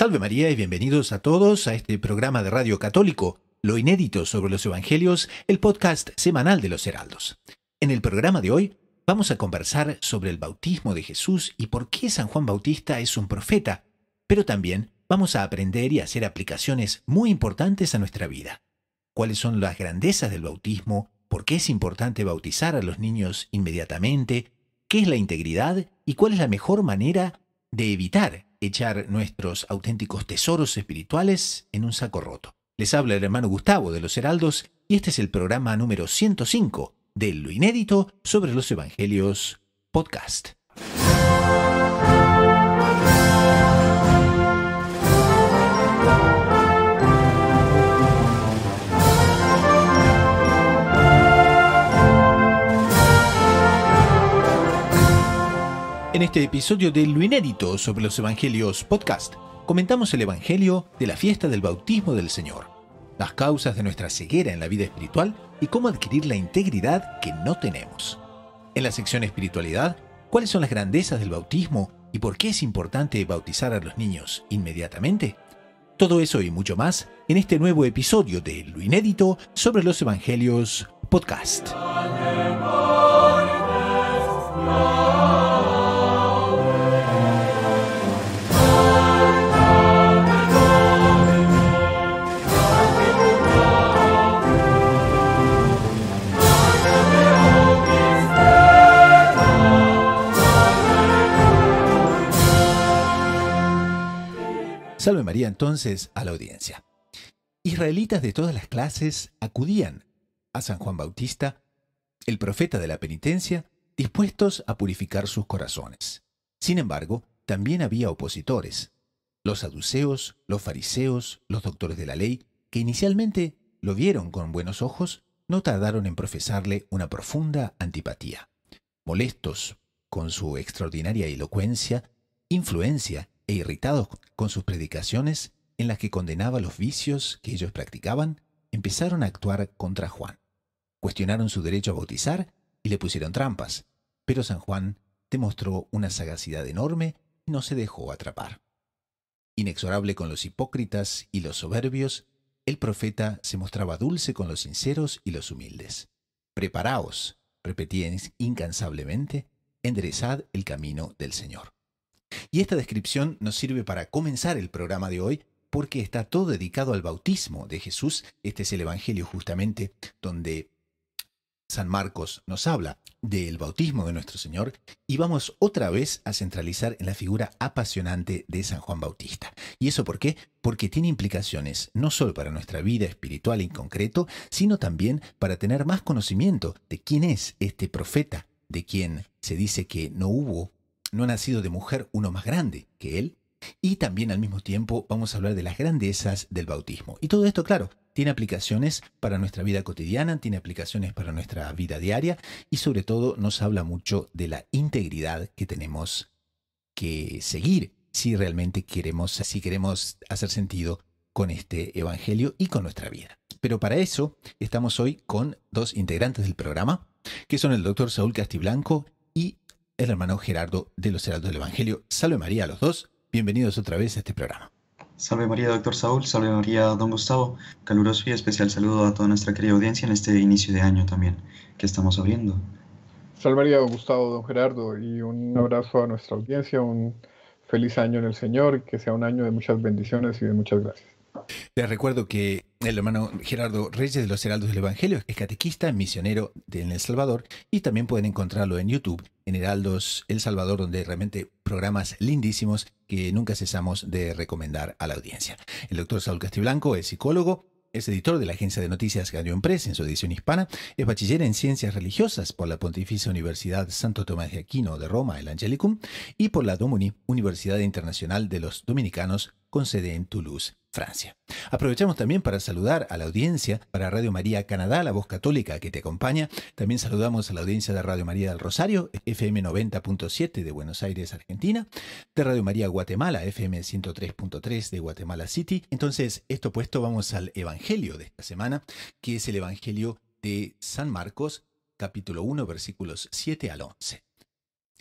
Salve María y bienvenidos a todos a este programa de Radio Católico, Lo Inédito sobre los Evangelios, el podcast semanal de los Heraldos. En el programa de hoy vamos a conversar sobre el bautismo de Jesús y por qué San Juan Bautista es un profeta, pero también vamos a aprender y hacer aplicaciones muy importantes a nuestra vida. ¿Cuáles son las grandezas del bautismo? ¿Por qué es importante bautizar a los niños inmediatamente? ¿Qué es la integridad? ¿Y cuál es la mejor manera de evitar echar nuestros auténticos tesoros espirituales en un saco roto. Les habla el hermano Gustavo de los Heraldos y este es el programa número 105 de Lo Inédito sobre los Evangelios Podcast. En este episodio de Lo Inédito sobre los Evangelios Podcast, comentamos el Evangelio de la fiesta del bautismo del Señor, las causas de nuestra ceguera en la vida espiritual y cómo adquirir la integridad que no tenemos. En la sección Espiritualidad, cuáles son las grandezas del bautismo y por qué es importante bautizar a los niños inmediatamente. Todo eso y mucho más en este nuevo episodio de Lo Inédito sobre los Evangelios Podcast. Salve María entonces a la audiencia. Israelitas de todas las clases acudían a San Juan Bautista, el profeta de la penitencia, dispuestos a purificar sus corazones. Sin embargo, también había opositores, los saduceos, los fariseos, los doctores de la ley, que inicialmente lo vieron con buenos ojos, no tardaron en profesarle una profunda antipatía. Molestos con su extraordinaria elocuencia, influencia e irritados con sus predicaciones en las que condenaba los vicios que ellos practicaban, empezaron a actuar contra Juan. Cuestionaron su derecho a bautizar y le pusieron trampas, pero San Juan demostró una sagacidad enorme y no se dejó atrapar. Inexorable con los hipócritas y los soberbios, el profeta se mostraba dulce con los sinceros y los humildes. Preparaos, repetía incansablemente, enderezad el camino del Señor. Y esta descripción nos sirve para comenzar el programa de hoy porque está todo dedicado al bautismo de Jesús. Este es el Evangelio justamente donde San Marcos nos habla del bautismo de nuestro Señor y vamos otra vez a centralizar en la figura apasionante de San Juan Bautista. ¿Y eso por qué? Porque tiene implicaciones no solo para nuestra vida espiritual en concreto, sino también para tener más conocimiento de quién es este profeta, de quien se dice que no hubo no ha nacido de mujer, uno más grande que él. Y también al mismo tiempo vamos a hablar de las grandezas del bautismo. Y todo esto, claro, tiene aplicaciones para nuestra vida cotidiana, tiene aplicaciones para nuestra vida diaria y sobre todo nos habla mucho de la integridad que tenemos que seguir si realmente queremos, si queremos hacer sentido con este Evangelio y con nuestra vida. Pero para eso estamos hoy con dos integrantes del programa, que son el doctor Saúl Castiblanco y el hermano Gerardo de los Heraldos del Evangelio. Salve María a los dos, bienvenidos otra vez a este programa. Salve María, doctor Saúl, salve María, don Gustavo. Caluroso y especial saludo a toda nuestra querida audiencia en este inicio de año también que estamos abriendo. Salve María, don Gustavo, don Gerardo, y un abrazo a nuestra audiencia, un feliz año en el Señor, que sea un año de muchas bendiciones y de muchas gracias. Les recuerdo que el hermano Gerardo Reyes de los Heraldos del Evangelio es catequista, misionero en El Salvador y también pueden encontrarlo en YouTube, en Heraldos El Salvador, donde realmente programas lindísimos que nunca cesamos de recomendar a la audiencia. El doctor Saúl Castiblanco es psicólogo, es editor de la agencia de noticias Galeón Press en su edición hispana, es bachiller en ciencias religiosas por la Pontificia Universidad Santo Tomás de Aquino de Roma, el Angelicum, y por la Domuni, Universidad Internacional de los Dominicanos, con sede en Toulouse. Francia. Aprovechamos también para saludar a la audiencia para Radio María Canadá, la voz católica que te acompaña. También saludamos a la audiencia de Radio María del Rosario, FM 90.7 de Buenos Aires, Argentina, de Radio María Guatemala, FM 103.3 de Guatemala City. Entonces, esto puesto, vamos al Evangelio de esta semana, que es el Evangelio de San Marcos, capítulo 1, versículos 7 al 11.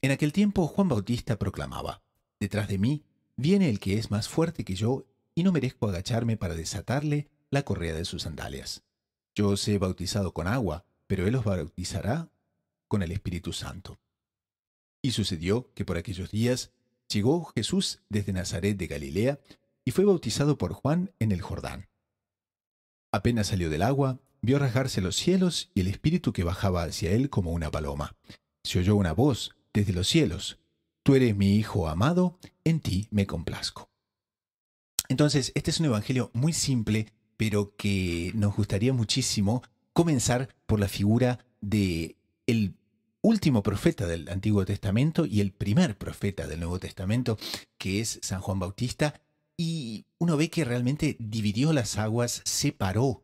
En aquel tiempo Juan Bautista proclamaba, Detrás de mí viene el que es más fuerte que yo y no merezco agacharme para desatarle la correa de sus sandalias. Yo os he bautizado con agua, pero él os bautizará con el Espíritu Santo. Y sucedió que por aquellos días llegó Jesús desde Nazaret de Galilea y fue bautizado por Juan en el Jordán. Apenas salió del agua, vio rasgarse los cielos y el Espíritu que bajaba hacia él como una paloma. Se oyó una voz desde los cielos, Tú eres mi Hijo amado, en ti me complazco. Entonces, este es un evangelio muy simple, pero que nos gustaría muchísimo comenzar por la figura de el último profeta del Antiguo Testamento y el primer profeta del Nuevo Testamento, que es San Juan Bautista, y uno ve que realmente dividió las aguas, separó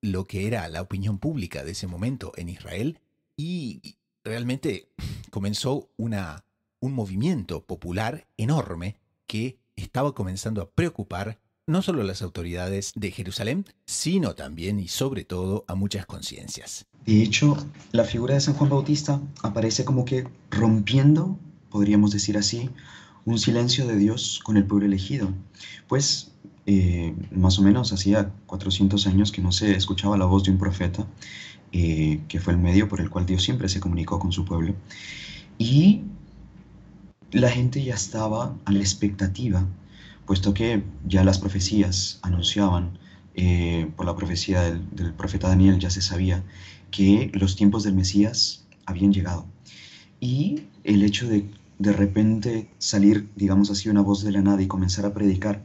lo que era la opinión pública de ese momento en Israel y realmente comenzó una, un movimiento popular enorme que estaba comenzando a preocupar no solo a las autoridades de Jerusalén, sino también y sobre todo a muchas conciencias. De hecho, la figura de San Juan Bautista aparece como que rompiendo, podríamos decir así, un silencio de Dios con el pueblo elegido, pues eh, más o menos hacía 400 años que no se escuchaba la voz de un profeta, eh, que fue el medio por el cual Dios siempre se comunicó con su pueblo. Y la gente ya estaba a la expectativa, puesto que ya las profecías anunciaban, eh, por la profecía del, profeta Daniel ya se sabía, que los tiempos del Mesías habían llegado. Y el hecho de de repente salir, digamos así, una voz de la nada y comenzar a predicar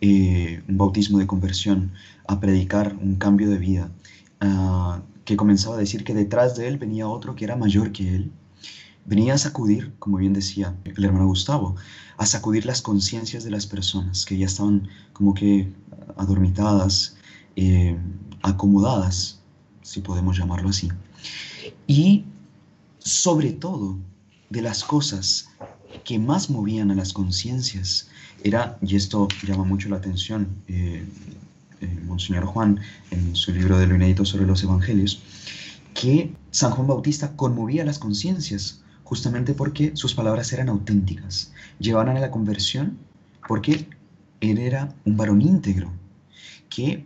eh, un bautismo de conversión, a predicar un cambio de vida, ah, que comenzaba a decir que detrás de él venía otro que era mayor que él, Venía a sacudir, como bien decía el hermano Gustavo, a sacudir las conciencias de las personas que ya estaban como que adormitadas, eh, acomodadas, si podemos llamarlo así. Y sobre todo, de las cosas que más movían a las conciencias era, y esto llama mucho la atención, eh, eh, Monseñor Juan, en su libro de lo inédito sobre los evangelios, que San Juan Bautista conmovía las conciencias justamente porque sus palabras eran auténticas, llevaban a la conversión porque él era un varón íntegro que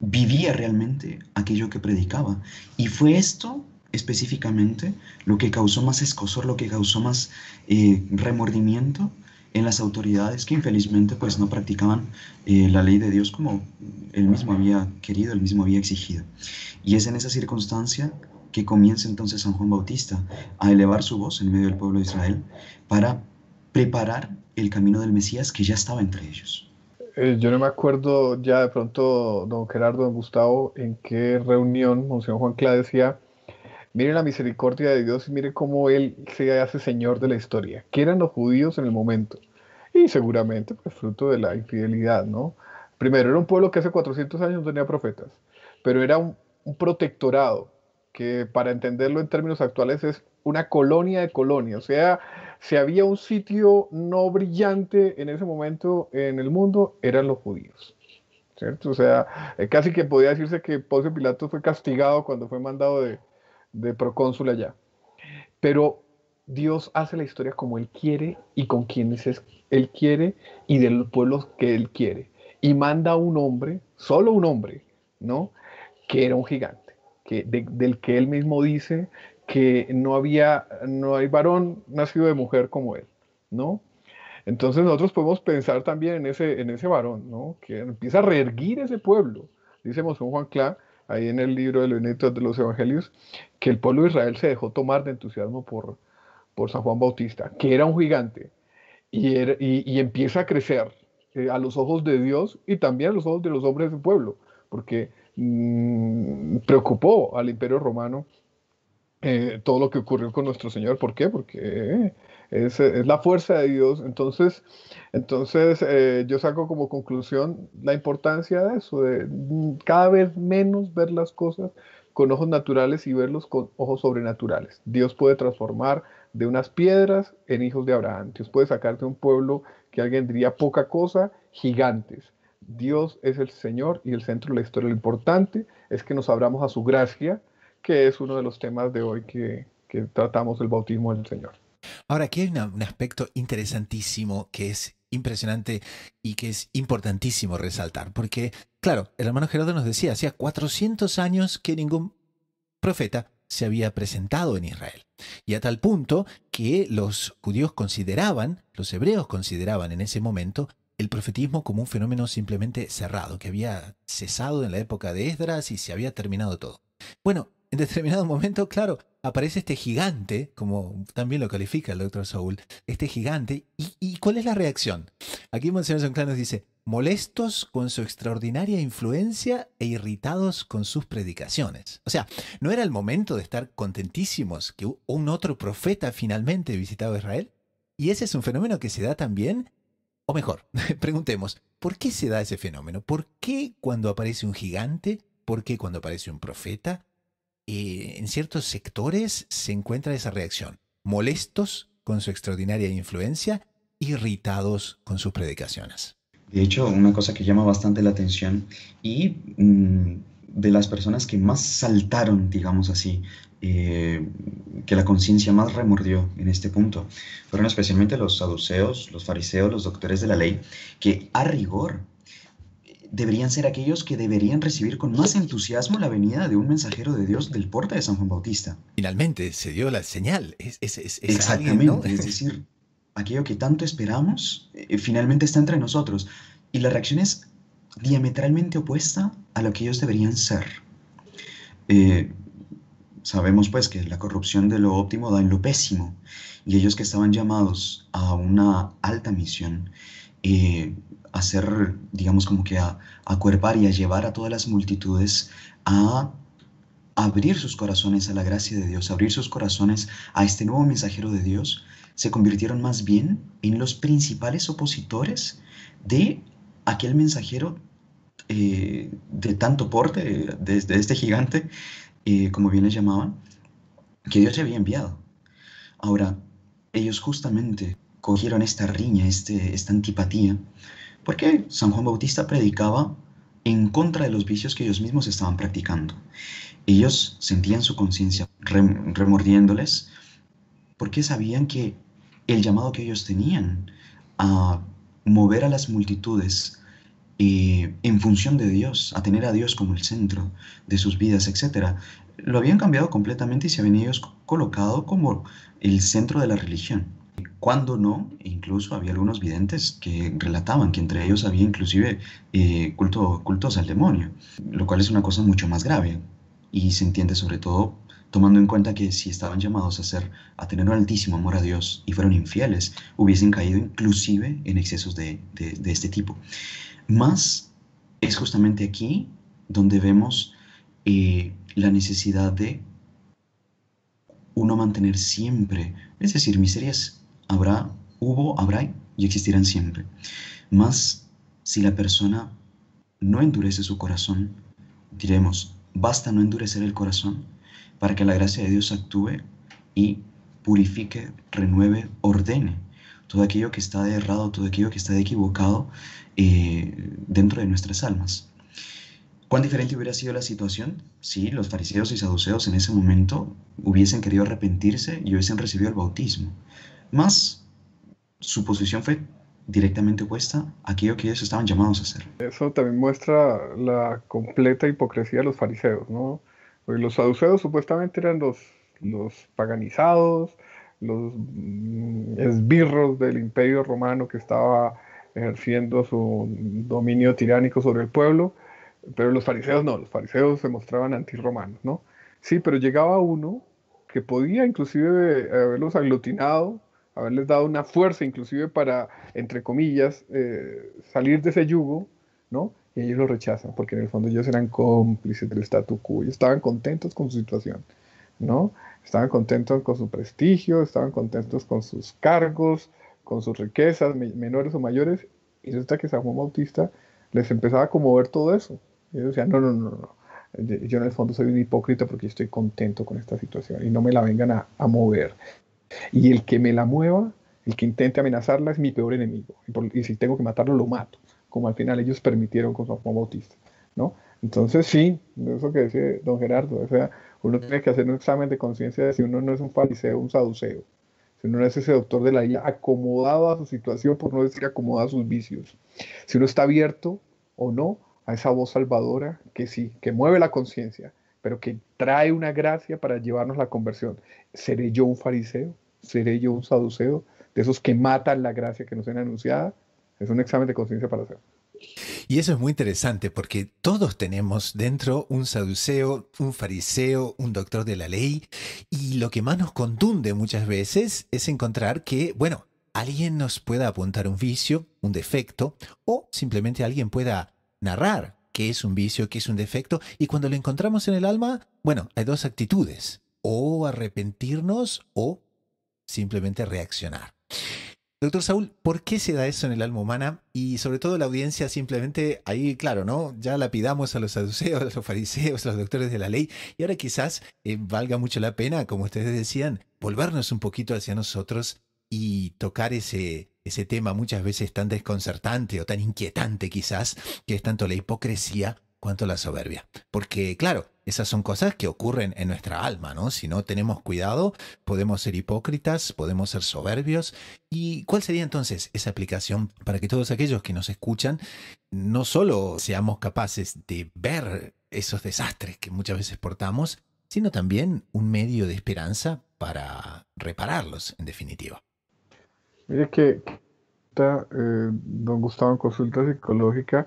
vivía realmente aquello que predicaba. Y fue esto específicamente lo que causó más escosor, lo que causó más eh, remordimiento en las autoridades que infelizmente pues no practicaban eh, la ley de Dios como él mismo había querido, él mismo había exigido. Y es en esa circunstancia que comienza entonces San Juan Bautista a elevar su voz en medio del pueblo de Israel para preparar el camino del Mesías que ya estaba entre ellos. Eh, yo no me acuerdo ya de pronto, don Gerardo, don Gustavo, en qué reunión Monseñor Juan Cla decía, miren la misericordia de Dios y miren cómo Él se hace Señor de la historia. ¿Qué eran los judíos en el momento? Y seguramente pues, fruto de la infidelidad, ¿no? Primero, era un pueblo que hace 400 años no tenía profetas, pero era un protectorado, que para entenderlo en términos actuales es una colonia de colonia. O sea, si había un sitio no brillante en ese momento en el mundo, eran los judíos. ¿Cierto? O sea, eh, casi que podía decirse que Poncio Pilato fue castigado cuando fue mandado de, procónsul allá. Pero Dios hace la historia como Él quiere y con quienes Él quiere y de los pueblos que Él quiere. Y manda a un hombre, solo un hombre, ¿no? Que era un gigante del que él mismo dice que no había, no hay varón nacido de mujer como él, ¿no? Entonces nosotros podemos pensar también en ese, en ese varón, ¿no? Que empieza a reerguir ese pueblo. Dice con Juan Clá, ahí en el libro de los de los Evangelios, que el pueblo de Israel se dejó tomar de entusiasmo por, por San Juan Bautista, que era un gigante, y, y, empieza a crecer eh, a los ojos de Dios y también a los ojos de los hombres del pueblo, porque Mm, preocupó al imperio romano eh, todo lo que ocurrió con nuestro Señor. ¿Por qué? Porque es, la fuerza de Dios. Entonces, entonces eh, yo saco como conclusión la importancia de eso, de mm, cada vez menos ver las cosas con ojos naturales y verlos con ojos sobrenaturales. Dios puede transformar de unas piedras en hijos de Abraham. Dios puede sacar de un pueblo que alguien diría poca cosa, gigantes. Dios es el Señor y el centro de la historia. Lo importante es que nos abramos a su gracia, que es uno de los temas de hoy que, tratamos del bautismo del Señor. Ahora, aquí hay un aspecto interesantísimo que es impresionante y que es importantísimo resaltar, porque, claro, el hermano Gerardo nos decía, hacía 400 años que ningún profeta se había presentado en Israel. Y a tal punto que los judíos consideraban, los hebreos consideraban en ese momento, el profetismo como un fenómeno simplemente cerrado, que había cesado en la época de Esdras y se había terminado todo. Bueno, en determinado momento, claro, aparece este gigante, como también lo califica el doctor Saúl, este gigante, y, cuál es la reacción? Aquí Monseñor Sonclán nos dice, molestos con su extraordinaria influencia e irritados con sus predicaciones. O sea, ¿no era el momento de estar contentísimos que un otro profeta finalmente visitaba Israel? Y ese es un fenómeno que se da también o mejor, preguntemos, ¿por qué se da ese fenómeno? ¿Por qué cuando aparece un gigante? ¿Por qué cuando aparece un profeta? Eh, en ciertos sectores se encuentra esa reacción. Molestos con su extraordinaria influencia, irritados con sus predicaciones. De hecho, una cosa que llama bastante la atención y mm, de las personas que más saltaron, digamos así, eh, que la conciencia más remordió en este punto. Fueron especialmente los saduceos, los fariseos, los doctores de la ley, que a rigor deberían ser aquellos que deberían recibir con más entusiasmo la venida de un mensajero de Dios del porte de San Juan Bautista. Finalmente se dio la señal. Es, es, Exactamente, es decir, aquello que tanto esperamos eh, finalmente está entre nosotros. Y la reacción es diametralmente opuesta a lo que ellos deberían ser. Eh, sabemos pues que la corrupción de lo óptimo da en lo pésimo y ellos que estaban llamados a una alta misión, eh, a digamos como que a acuerpar y a llevar a todas las multitudes a abrir sus corazones a la gracia de Dios, abrir sus corazones a este nuevo mensajero de Dios, se convirtieron más bien en los principales opositores de aquel mensajero eh, de tanto porte, de, de, este gigante, como bien les llamaban, que Dios les había enviado. Ahora, ellos justamente cogieron esta riña, este, esta antipatía, porque San Juan Bautista predicaba en contra de los vicios que ellos mismos estaban practicando. Ellos sentían su conciencia remordiéndoles porque sabían que el llamado que ellos tenían a mover a las multitudes y en función de Dios, a tener a Dios como el centro de sus vidas, etc. Lo habían cambiado completamente y se habían ellos colocado como el centro de la religión. Cuando no, e incluso había algunos videntes que relataban que entre ellos había inclusive eh, culto, cultos al demonio, lo cual es una cosa mucho más grave y se entiende sobre todo tomando en cuenta que si estaban llamados a ser a tener un altísimo amor a Dios y fueron infieles, hubiesen caído inclusive en excesos de este tipo. Más es justamente aquí donde vemos eh, la necesidad de uno mantener siempre, es decir, miserias habrá, hubo, habrá y existirán siempre. Más si la persona no endurece su corazón, diremos, basta no endurecer el corazón para que la gracia de Dios actúe y purifique, renueve, ordene todo aquello que está de errado, todo aquello que está de equivocado eh, dentro de nuestras almas. ¿Cuán diferente hubiera sido la situación si los fariseos y saduceos en ese momento hubiesen querido arrepentirse y hubiesen recibido el bautismo? Más, su posición fue directamente opuesta a aquello que ellos estaban llamados a hacer. Eso también muestra la completa hipocresía de los fariseos, ¿no? los saduceos supuestamente eran los, los paganizados, los mm, esbirros del imperio romano que estaba ejerciendo su dominio tiránico sobre el pueblo, pero los fariseos no, los fariseos se mostraban antirromanos, ¿no? Sí, pero llegaba uno que podía inclusive haberlos aglutinado, haberles dado una fuerza inclusive para, entre comillas, eh, salir de ese yugo, ¿no? Y ellos lo rechazan, porque en el fondo ellos eran cómplices del statu quo, ellos estaban contentos con su situación, ¿no? Estaban contentos con su prestigio, estaban contentos con sus cargos, con sus riquezas, menores o mayores. Y resulta que San Juan Bautista les empezaba a conmover todo eso. Y ellos decían, no, no, no, no. Yo en el fondo soy un hipócrita porque estoy contento con esta situación y no me la vengan a, a mover. Y el que me la mueva, el que intente amenazarla es mi peor enemigo. Y, si tengo que matarlo, lo mato. Como al final ellos permitieron con San Juan Bautista. ¿no? Entonces sí, eso que dice don Gerardo, o sea, uno tiene que hacer un examen de conciencia de si uno no es un fariseo, un saduceo, si uno no es ese doctor de la ley acomodado a su situación, por no decir acomodado a sus vicios, si uno está abierto o no a esa voz salvadora que sí, que mueve la conciencia, pero que trae una gracia para llevarnos la conversión. ¿Seré yo un fariseo? ¿Seré yo un saduceo? De esos que matan la gracia que nos han anunciada. Es un examen de conciencia para hacer. Y eso es muy interesante porque todos tenemos dentro un saduceo, un fariseo, un doctor de la ley, y lo que más nos contunde muchas veces es encontrar que, bueno, alguien nos pueda apuntar un vicio, un defecto, o simplemente alguien pueda narrar qué es un vicio, qué es un defecto, y cuando lo encontramos en el alma, bueno, hay dos actitudes, o arrepentirnos o simplemente reaccionar. Doctor Saúl, ¿por qué se da eso en el alma humana? Y sobre todo la audiencia simplemente ahí, claro, ¿no? Ya la pidamos a los saduceos, a los fariseos, a los doctores de la ley, y ahora quizás eh, valga mucho la pena, como ustedes decían, volvernos un poquito hacia nosotros y tocar ese, ese tema muchas veces tan desconcertante o tan inquietante quizás, que es tanto la hipocresía cuanto a la soberbia. Porque, claro, esas son cosas que ocurren en nuestra alma, ¿no? Si no tenemos cuidado, podemos ser hipócritas, podemos ser soberbios. ¿Y cuál sería entonces esa aplicación para que todos aquellos que nos escuchan no solo seamos capaces de ver esos desastres que muchas veces portamos, sino también un medio de esperanza para repararlos, en definitiva? Mire que eh, don Gustavo en consulta psicológica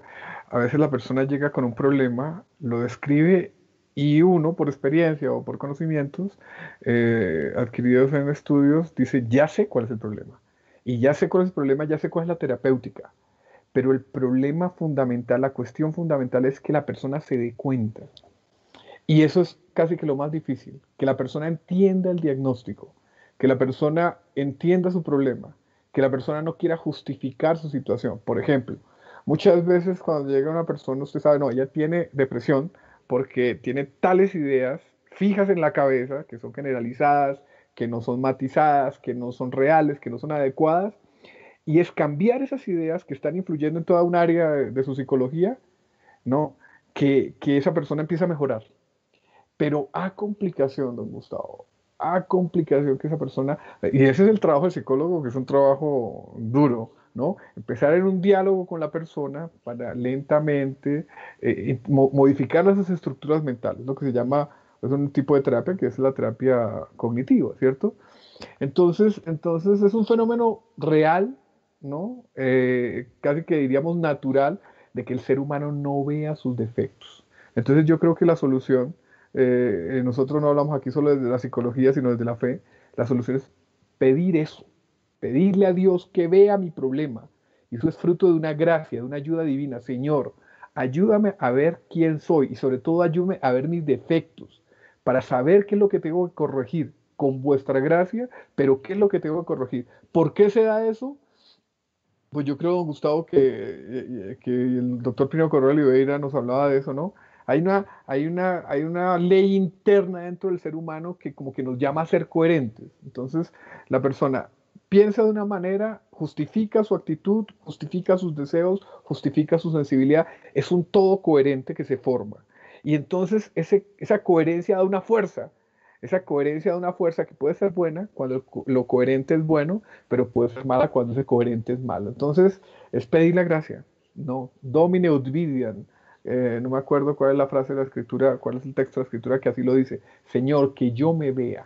a veces la persona llega con un problema, lo describe y uno por experiencia o por conocimientos eh, adquiridos en estudios dice, ya sé cuál es el problema. Y ya sé cuál es el problema, ya sé cuál es la terapéutica. Pero el problema fundamental, la cuestión fundamental es que la persona se dé cuenta. Y eso es casi que lo más difícil, que la persona entienda el diagnóstico, que la persona entienda su problema, que la persona no quiera justificar su situación. Por ejemplo, Muchas veces cuando llega una persona, usted sabe, no, ella tiene depresión porque tiene tales ideas fijas en la cabeza, que son generalizadas, que no son matizadas, que no son reales, que no son adecuadas, y es cambiar esas ideas que están influyendo en toda un área de, su psicología, ¿no? Que, que esa persona empieza a mejorar. Pero a complicación, don Gustavo, a complicación que esa persona, y ese es el trabajo del psicólogo, que es un trabajo duro, ¿no? Empezar en un diálogo con la persona para lentamente eh, modificar las estructuras mentales, lo que se llama, es un tipo de terapia que es la terapia cognitiva, ¿cierto? Entonces, entonces es un fenómeno real, ¿no? Eh, casi que diríamos natural, de que el ser humano no vea sus defectos. Entonces yo creo que la solución, eh, nosotros no hablamos aquí solo desde la psicología, sino desde la fe, la solución es pedir eso, pedirle a Dios que vea mi problema. Y eso es fruto de una gracia, de una ayuda divina. Señor, ayúdame a ver quién soy y sobre todo ayúdame a ver mis defectos para saber qué es lo que tengo que corregir con vuestra gracia, pero qué es lo que tengo que corregir. ¿Por qué se da eso? Pues yo creo, don Gustavo, que, eh, eh, el doctor Pino Correa Oliveira nos hablaba de eso, ¿no? Hay una, hay, una, hay una ley interna dentro del ser humano que como que nos llama a ser coherentes. Entonces, la persona piensa de una manera, justifica su actitud, justifica sus deseos, justifica su sensibilidad. Es un todo coherente que se forma. Y entonces esa coherencia da una fuerza. Esa coherencia da una fuerza que puede ser buena cuando lo coherente es bueno, pero puede ser mala cuando ese coherente es malo. Entonces es pedir la gracia. No, domine ut eh, no me acuerdo cuál es la frase de la escritura, cuál es el texto de la escritura que así lo dice. Señor, que yo me vea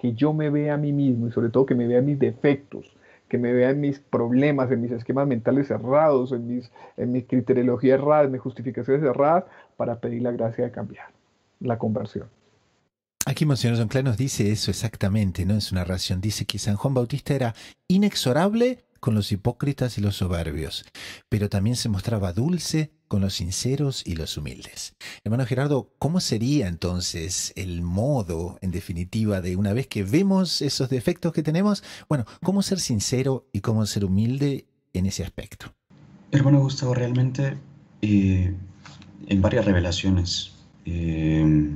que yo me vea a mí mismo y sobre todo que me vea mis defectos, que me vea en mis problemas, en mis esquemas mentales cerrados, en mis, en mis criteriologías erradas, en mis justificaciones erradas, para pedir la gracia de cambiar la conversión. Aquí Monseñor Don nos dice eso exactamente, ¿no? es una ración. dice que San Juan Bautista era inexorable con los hipócritas y los soberbios, pero también se mostraba dulce con los sinceros y los humildes. Hermano Gerardo, ¿cómo sería entonces el modo, en definitiva, de una vez que vemos esos defectos que tenemos, bueno, cómo ser sincero y cómo ser humilde en ese aspecto? Hermano Gustavo, realmente eh, en varias revelaciones eh,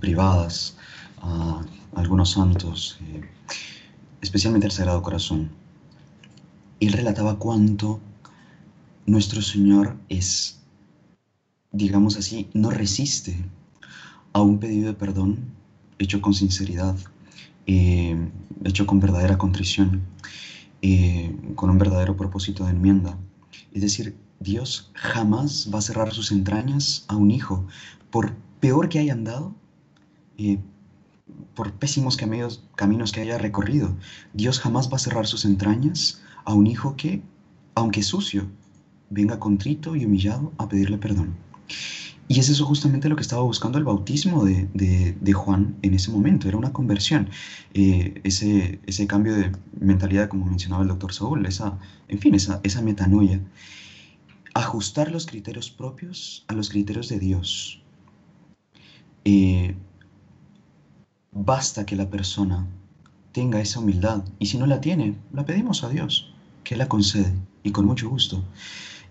privadas a algunos santos, eh, especialmente al Sagrado Corazón, él relataba cuánto nuestro Señor es digamos así, no resiste a un pedido de perdón hecho con sinceridad, eh, hecho con verdadera contrición, eh, con un verdadero propósito de enmienda. Es decir, Dios jamás va a cerrar sus entrañas a un hijo, por peor que haya andado, eh, por pésimos caminos que haya recorrido. Dios jamás va a cerrar sus entrañas a un hijo que, aunque sucio, venga contrito y humillado a pedirle perdón. Y es eso justamente lo que estaba buscando el bautismo de, Juan en ese momento, era una conversión, eh, ese, cambio de mentalidad, como mencionaba el doctor Saúl, esa, en fin, esa, esa metanoia. Ajustar los criterios propios a los criterios de Dios. Eh, basta que la persona tenga esa humildad y si no la tiene, la pedimos a Dios, que la concede y con mucho gusto.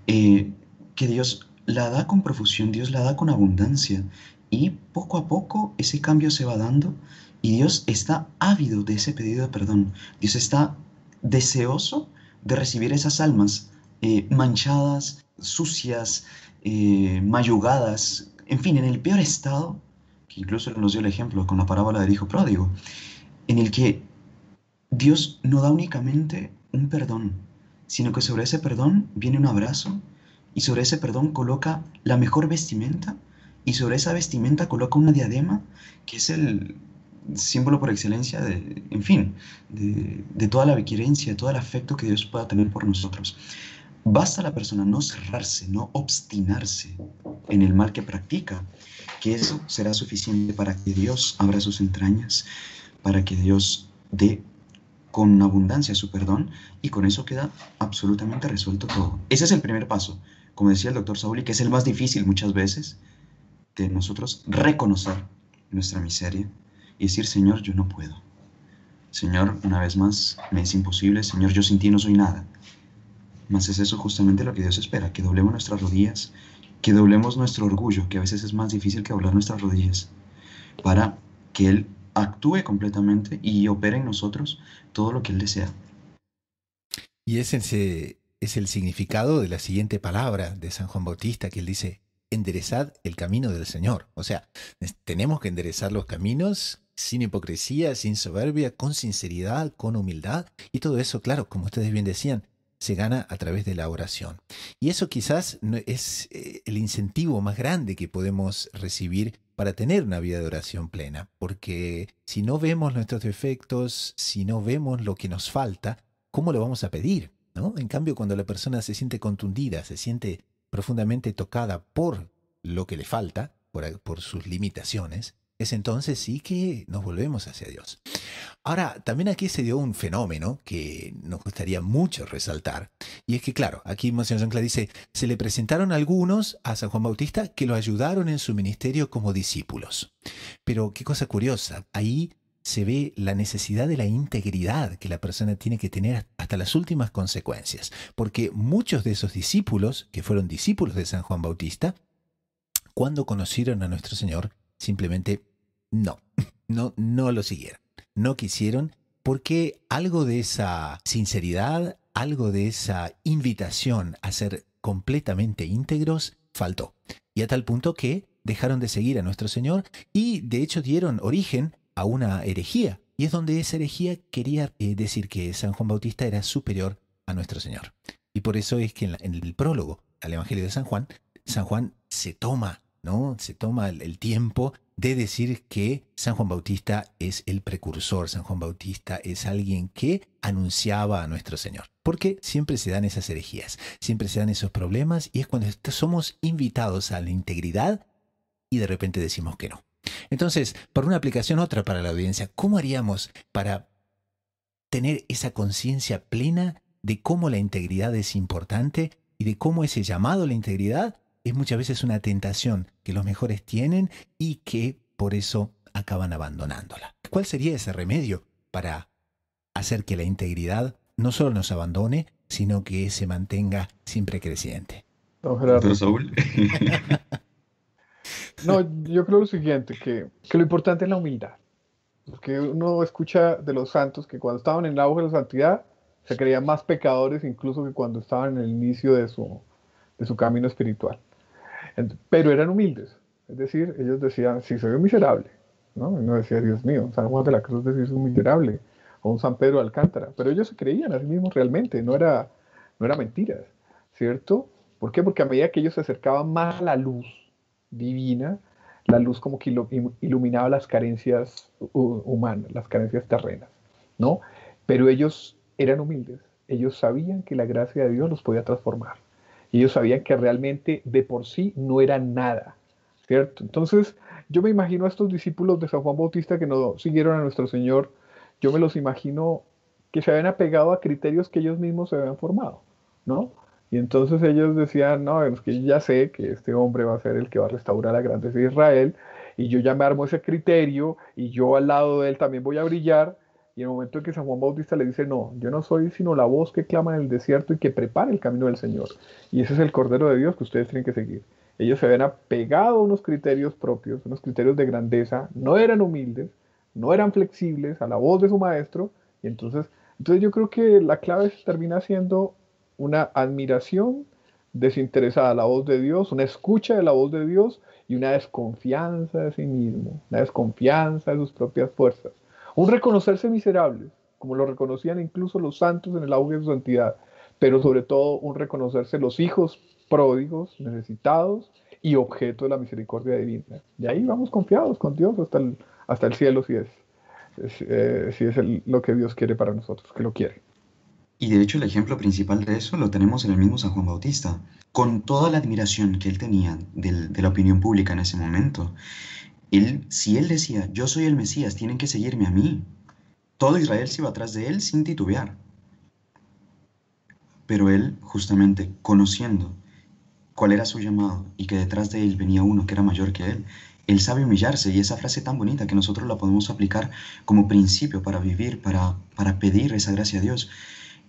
Eh, que Dios la da con profusión, Dios la da con abundancia. Y poco a poco ese cambio se va dando y Dios está ávido de ese pedido de perdón. Dios está deseoso de recibir esas almas eh, manchadas, sucias, eh, mayugadas, en fin, en el peor estado, que incluso nos dio el ejemplo con la parábola del Hijo Pródigo, en el que Dios no da únicamente un perdón, sino que sobre ese perdón viene un abrazo, y sobre ese perdón coloca la mejor vestimenta y sobre esa vestimenta coloca una diadema que es el símbolo por excelencia de, en fin, de, toda la querencia, de todo el afecto que Dios pueda tener por nosotros. Basta la persona no cerrarse, no obstinarse en el mal que practica, que eso será suficiente para que Dios abra sus entrañas, para que Dios dé con abundancia su perdón y con eso queda absolutamente resuelto todo. Ese es el primer paso, como decía el doctor Sauli, que es el más difícil muchas veces, de nosotros reconocer nuestra miseria y decir, Señor, yo no puedo. Señor, una vez más, me es imposible. Señor, yo sin ti no soy nada. Mas es eso justamente lo que Dios espera, que doblemos nuestras rodillas, que doblemos nuestro orgullo, que a veces es más difícil que doblar nuestras rodillas, para que Él actúe completamente y opere en nosotros todo lo que Él desea. Y es en ese, es el significado de la siguiente palabra de San Juan Bautista, que él dice, enderezad el camino del Señor. O sea, tenemos que enderezar los caminos sin hipocresía, sin soberbia, con sinceridad, con humildad. Y todo eso, claro, como ustedes bien decían, se gana a través de la oración. Y eso quizás es eh, el incentivo más grande que podemos recibir para tener una vida de oración plena, porque si no vemos nuestros defectos, si no vemos lo que nos falta, ¿cómo lo vamos a pedir? En cambio, cuando la persona se siente contundida, se siente profundamente tocada por lo que le falta, por, sus limitaciones, es entonces sí que nos volvemos hacia Dios. Ahora, también aquí se dio un fenómeno que nos gustaría mucho resaltar, y es que, claro, aquí Monseñor Jean-Claude dice, se le presentaron algunos a San Juan Bautista que lo ayudaron en su ministerio como discípulos. Pero qué cosa curiosa, ahí se ve la necesidad de la integridad que la persona tiene que tener hasta las últimas consecuencias, porque muchos de esos discípulos, que fueron discípulos de San Juan Bautista, cuando conocieron a nuestro Señor, simplemente no, no, no lo siguieron, no quisieron, porque algo de esa sinceridad, algo de esa invitación a ser completamente íntegros faltó, y a tal punto que dejaron de seguir a nuestro Señor y de hecho dieron origen a una herejía. Y es donde esa herejía quería eh, decir que San Juan Bautista era superior a nuestro Señor. Y por eso es que en, el prólogo al Evangelio de San Juan, San Juan se toma, ¿no? Se toma el, el tiempo de decir que San Juan Bautista es el precursor, San Juan Bautista es alguien que anunciaba a nuestro Señor. Porque siempre se dan esas herejías, siempre se dan esos problemas y es cuando somos invitados a la integridad y de repente decimos que no. Entonces, por una aplicación, otra para la audiencia. ¿Cómo haríamos para tener esa conciencia plena de cómo la integridad es importante y de cómo ese llamado a la integridad es muchas veces una tentación que los mejores tienen y que por eso acaban abandonándola. ¿Cuál sería ese remedio para hacer que la integridad no solo nos abandone, sino que se mantenga siempre creciente? No, yo creo lo siguiente, que, lo importante es la humildad. Porque uno escucha de los santos que cuando estaban en la auge de la santidad se creían más pecadores incluso que cuando estaban en el inicio de su, de su camino espiritual. Pero eran humildes. Es decir, ellos decían, si soy un miserable, ¿no? decía, Dios mío, San Juan de la Cruz decía, soy un miserable, o un San Pedro de Alcántara. Pero ellos se creían a sí mismos realmente, no era, no era mentira, ¿cierto? ¿Por qué? Porque a medida que ellos se acercaban más a la luz, divina, la luz como que iluminaba las carencias humanas, las carencias terrenas, ¿no? Pero ellos eran humildes, ellos sabían que la gracia de Dios los podía transformar, ellos sabían que realmente de por sí no era nada, ¿cierto? Entonces, yo me imagino a estos discípulos de San Juan Bautista que no siguieron a nuestro Señor, yo me los imagino que se habían apegado a criterios que ellos mismos se habían formado, ¿no? Y entonces ellos decían, no, es que ya sé que este hombre va a ser el que va a restaurar la grandeza de Israel, y yo ya me armo ese criterio, y yo al lado de él también voy a brillar. Y en el momento en que San Juan Bautista le dice, no, yo no soy sino la voz que clama en el desierto y que prepara el camino del Señor. Y ese es el Cordero de Dios que ustedes tienen que seguir. Ellos se habían apegado a unos criterios propios, unos criterios de grandeza, no eran humildes, no eran flexibles a la voz de su maestro. Y entonces, entonces yo creo que la clave termina siendo una admiración desinteresada a la voz de Dios, una escucha de la voz de Dios y una desconfianza de sí mismo, una desconfianza de sus propias fuerzas, un reconocerse miserable, como lo reconocían incluso los santos en el auge de su santidad, pero sobre todo un reconocerse los hijos pródigos, necesitados y objeto de la misericordia divina. Y ahí vamos confiados con Dios hasta el, hasta el cielo si es, si es eh, lo que Dios quiere para nosotros, que lo quiere. Y de hecho el ejemplo principal de eso lo tenemos en el mismo San Juan Bautista, con toda la admiración que él tenía de, la opinión pública en ese momento. Él, si él decía, yo soy el Mesías, tienen que seguirme a mí, todo Israel se iba atrás de él sin titubear. Pero él, justamente conociendo cuál era su llamado y que detrás de él venía uno que era mayor que él, él sabe humillarse y esa frase tan bonita que nosotros la podemos aplicar como principio para vivir, para, para pedir esa gracia a Dios.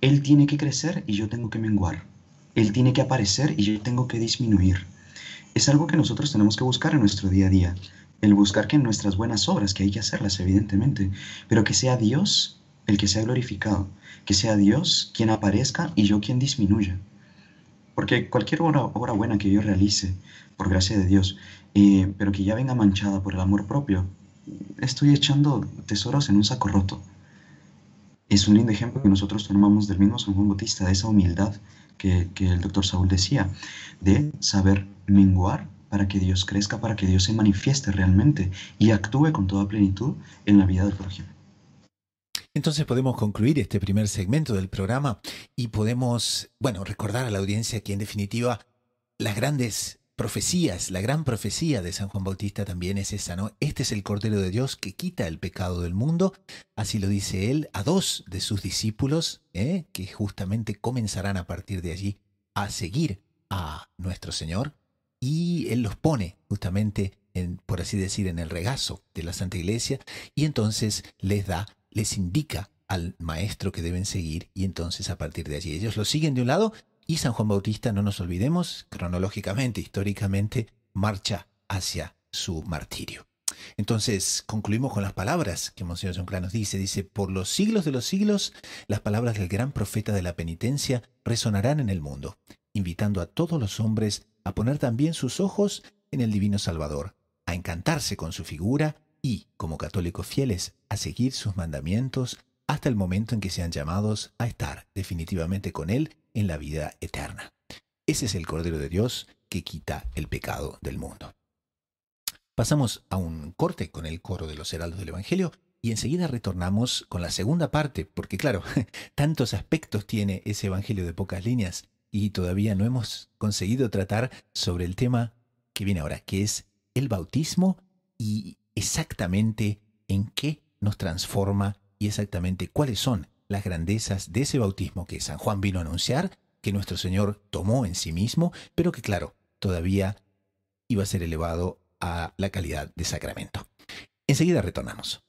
Él tiene que crecer y yo tengo que menguar. Él tiene que aparecer y yo tengo que disminuir. Es algo que nosotros tenemos que buscar en nuestro día a día. El buscar que en nuestras buenas obras, que hay que hacerlas evidentemente, pero que sea Dios el que sea glorificado, que sea Dios quien aparezca y yo quien disminuya. Porque cualquier obra, buena que yo realice, por gracia de Dios, eh, pero que ya venga manchada por el amor propio, estoy echando tesoros en un saco roto es un lindo ejemplo que nosotros tomamos del mismo San Juan Bautista, de esa humildad que, el doctor Saúl decía, de saber menguar para que Dios crezca, para que Dios se manifieste realmente y actúe con toda plenitud en la vida del prójimo. Entonces podemos concluir este primer segmento del programa y podemos, bueno, recordar a la audiencia que en definitiva las grandes profecías, la gran profecía de San Juan Bautista también es esa, ¿no? Este es el Cordero de Dios que quita el pecado del mundo, así lo dice él a dos de sus discípulos, ¿eh? que justamente comenzarán a partir de allí a seguir a nuestro Señor, y él los pone justamente, en, por así decir, en el regazo de la Santa Iglesia, y entonces les da, les indica al maestro que deben seguir, y entonces a partir de allí ellos lo siguen de un lado y San Juan Bautista, no nos olvidemos, cronológicamente, históricamente, marcha hacia su martirio. Entonces, concluimos con las palabras que Monseñor John nos dice. Dice, por los siglos de los siglos, las palabras del gran profeta de la penitencia resonarán en el mundo, invitando a todos los hombres a poner también sus ojos en el Divino Salvador, a encantarse con su figura y, como católicos fieles, a seguir sus mandamientos hasta el momento en que sean llamados a estar definitivamente con Él en la vida eterna. Ese es el Cordero de Dios que quita el pecado del mundo. Pasamos a un corte con el coro de los heraldos del Evangelio y enseguida retornamos con la segunda parte, porque claro, tantos aspectos tiene ese Evangelio de pocas líneas y todavía no hemos conseguido tratar sobre el tema que viene ahora, que es el bautismo y exactamente en qué nos transforma y exactamente cuáles son las grandezas de ese bautismo que San Juan vino a anunciar, que nuestro Señor tomó en sí mismo, pero que claro, todavía iba a ser elevado a la calidad de sacramento. Enseguida retornamos.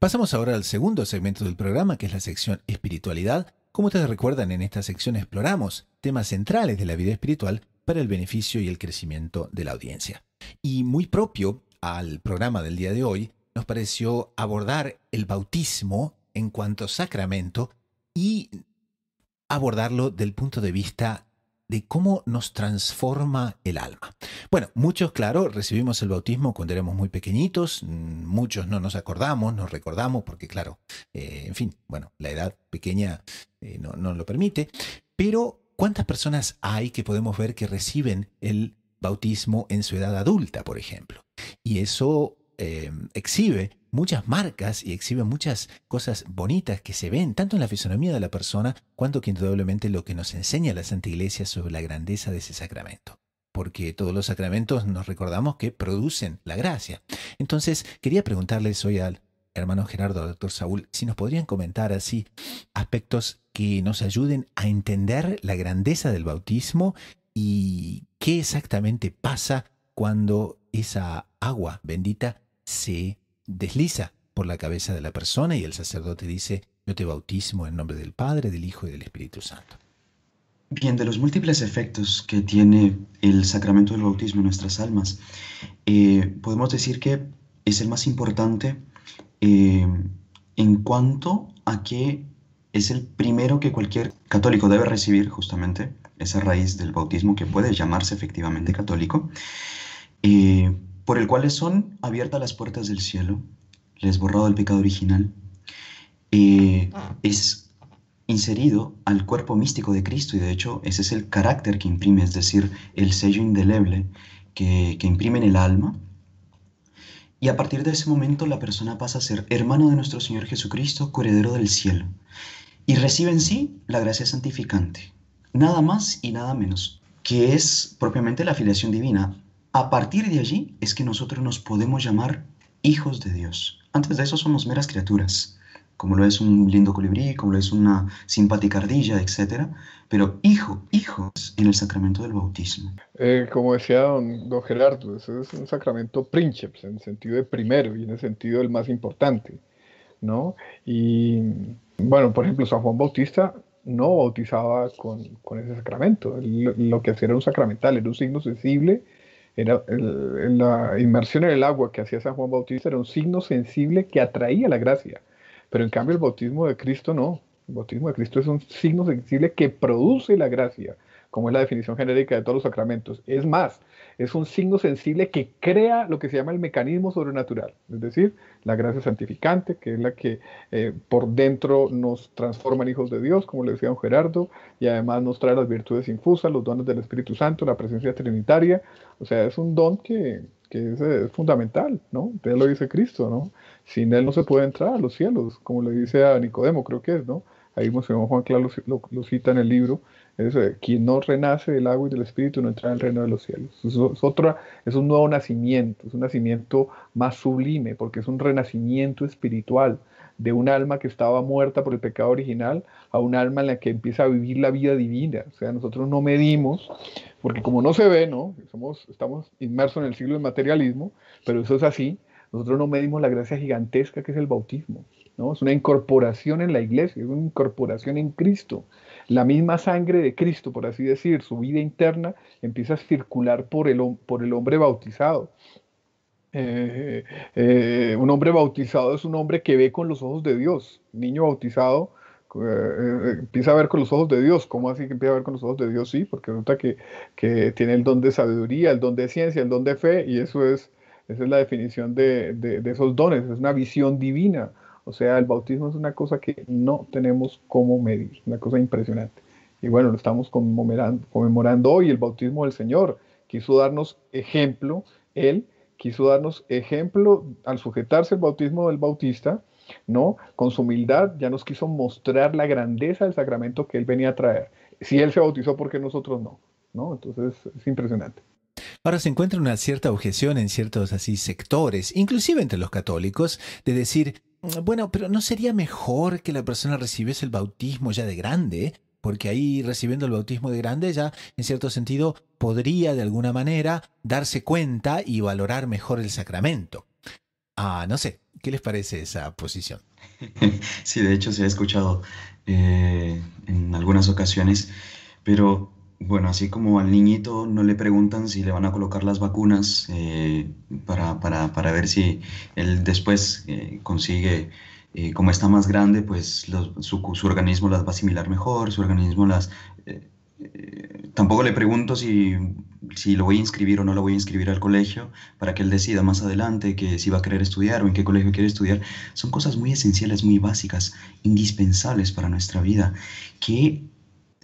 Pasamos ahora al segundo segmento del programa, que es la sección espiritualidad. Como ustedes recuerdan, en esta sección exploramos temas centrales de la vida espiritual para el beneficio y el crecimiento de la audiencia. Y muy propio al programa del día de hoy, nos pareció abordar el bautismo en cuanto sacramento y abordarlo del punto de vista de cómo nos transforma el alma. Bueno, muchos, claro, recibimos el bautismo cuando éramos muy pequeñitos, mm, muchos no nos acordamos, nos recordamos, porque claro, eh, en fin, bueno, la edad pequeña eh, no, no lo permite, pero ¿cuántas personas hay que podemos ver que reciben el bautismo en su edad adulta, por ejemplo? Y eso eh, exhibe muchas marcas y exhibe muchas cosas bonitas que se ven tanto en la fisonomía de la persona cuanto que indudablemente lo que nos enseña la Santa Iglesia sobre la grandeza de ese sacramento. Porque todos los sacramentos nos recordamos que producen la gracia. Entonces, quería preguntarles hoy al hermano Gerardo, al doctor Saúl, si nos podrían comentar así aspectos que nos ayuden a entender la grandeza del bautismo y qué exactamente pasa cuando esa agua bendita se desliza por la cabeza de la persona y el sacerdote dice, yo te bautismo en nombre del Padre, del Hijo y del Espíritu Santo. Bien, de los múltiples efectos que tiene el sacramento del bautismo en nuestras almas, eh, podemos decir que es el más importante eh, en cuanto a que es el primero que cualquier católico debe recibir, justamente, esa raíz del bautismo que puede llamarse efectivamente católico. Eh, por el cual son abiertas las puertas del cielo, les borrado el pecado original, eh, es inserido al cuerpo místico de Cristo y de hecho ese es el carácter que imprime, es decir, el sello indeleble que, imprime en el alma. Y a partir de ese momento la persona pasa a ser hermano de nuestro Señor Jesucristo, coheredero del cielo, y recibe en sí la gracia santificante, nada más y nada menos, que es propiamente la filiación divina. A partir de allí es que nosotros nos podemos llamar hijos de Dios. Antes de eso somos meras criaturas, como lo es un lindo colibrí, como lo es una simpática ardilla, etc. Pero hijo, hijos en el sacramento del bautismo. Eh, como decía don, Gerardo, es un sacramento príncipe, en el sentido de primero y en el sentido del más importante. ¿no? Y bueno, por ejemplo, San Juan Bautista no bautizaba con, con ese sacramento. lo que hacía era un sacramental, era un signo sensible la inmersión en el agua que hacía San Juan Bautista era un signo sensible que atraía la gracia. Pero en cambio el bautismo de Cristo no. El bautismo de Cristo es un signo sensible que produce la gracia, como es la definición genérica de todos los sacramentos. Es más, es un signo sensible que crea lo que se llama el mecanismo sobrenatural, es decir, la gracia santificante, que es la que eh, por dentro nos transforma en hijos de Dios, como le decía don Gerardo, y además nos trae las virtudes infusas, los dones del Espíritu Santo, la presencia trinitaria, o sea, es un don que, eh, es, fundamental, ¿no? él lo dice Cristo, ¿no? Sin él no se puede entrar a los cielos, como le dice a Nicodemo, creo que es, ¿no? Ahí mismo Juan Claro lo cita en el libro, quien no renace del agua y del espíritu no entra el reino de los cielos. Es, otra, es un nuevo nacimiento, es un nacimiento más sublime, porque es un renacimiento espiritual de un alma que estaba muerta por el pecado original a un alma en la que empieza a vivir la vida divina. O sea, nosotros no medimos, porque como no se ve, ¿no? Somos, estamos inmersos en el siglo del materialismo, pero eso es así. Nosotros no medimos la gracia gigantesca que es el bautismo, ¿no? Es una incorporación en la iglesia, es una incorporación en Cristo, la misma sangre de Cristo, por así decir, su vida interna, empieza a circular por el, hombre bautizado. Eh, eh, un hombre bautizado es un hombre que ve con los ojos de Dios. niño bautizado eh, empieza a ver con los ojos de Dios. ¿Cómo así que empieza a ver con los ojos de Dios? Sí, porque resulta que, tiene el don de sabiduría, el don de ciencia, el don de fe, y eso es, esa es la definición de esos dones, es una visión divina o sea, el bautismo es una cosa que no tenemos cómo medir, una cosa impresionante. Y bueno, lo estamos conmemorando, hoy, el bautismo del Señor. Quiso darnos ejemplo, Él quiso darnos ejemplo al sujetarse al bautismo del bautista, ¿no? Con su humildad ya nos quiso mostrar la grandeza del sacramento que Él venía a traer. Si Él se bautizó, ¿por qué nosotros no? ¿No? Entonces es impresionante. Ahora se encuentra una cierta objeción en ciertos así sectores, inclusive entre los católicos, de decir, bueno, pero ¿no sería mejor que la persona recibiese el bautismo ya de grande? Porque ahí recibiendo el bautismo de grande ya, en cierto sentido, podría de alguna manera darse cuenta y valorar mejor el sacramento. Ah, no sé, ¿qué les parece esa posición? Sí, de hecho se ha escuchado eh, en algunas ocasiones, pero bueno, así como al niñito no le preguntan si le van a colocar las vacunas eh, para, ver si él después eh, consigue, eh, como está más grande, pues su, organismo las va a asimilar mejor, su organismo las... tampoco le pregunto si, lo voy a inscribir o no lo voy a inscribir al colegio para que él decida más adelante que si va a querer estudiar o en qué colegio quiere estudiar. Son cosas muy esenciales, muy básicas, indispensables para nuestra vida, que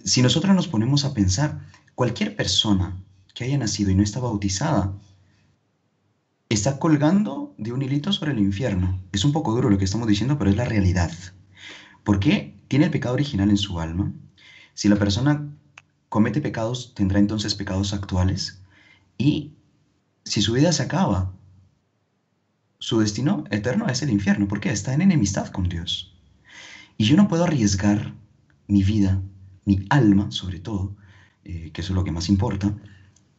si nosotros nos ponemos a pensar, cualquier persona que haya nacido y no está bautizada, está colgando de un hilito sobre el infierno. Es un poco duro lo que estamos diciendo, pero es la realidad. Porque tiene el pecado original en su alma. Si la persona comete pecados, tendrá entonces pecados actuales. Y si su vida se acaba, su destino eterno es el infierno, porque está en enemistad con Dios. Y yo no puedo arriesgar mi vida mi alma sobre todo, eh, que eso es lo que más importa,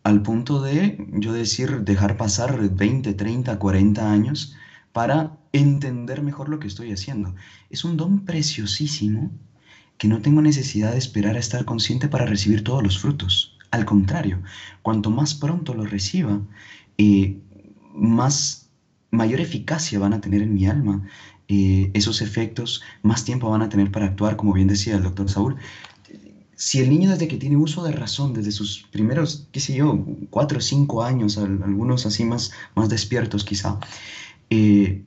al punto de, yo decir, dejar pasar 20, 30, 40 años para entender mejor lo que estoy haciendo. Es un don preciosísimo que no tengo necesidad de esperar a estar consciente para recibir todos los frutos. Al contrario, cuanto más pronto lo reciba, eh, más mayor eficacia van a tener en mi alma eh, esos efectos, más tiempo van a tener para actuar, como bien decía el doctor Saúl, si el niño desde que tiene uso de razón, desde sus primeros, qué sé yo, cuatro o cinco años, algunos así más, más despiertos quizá, eh,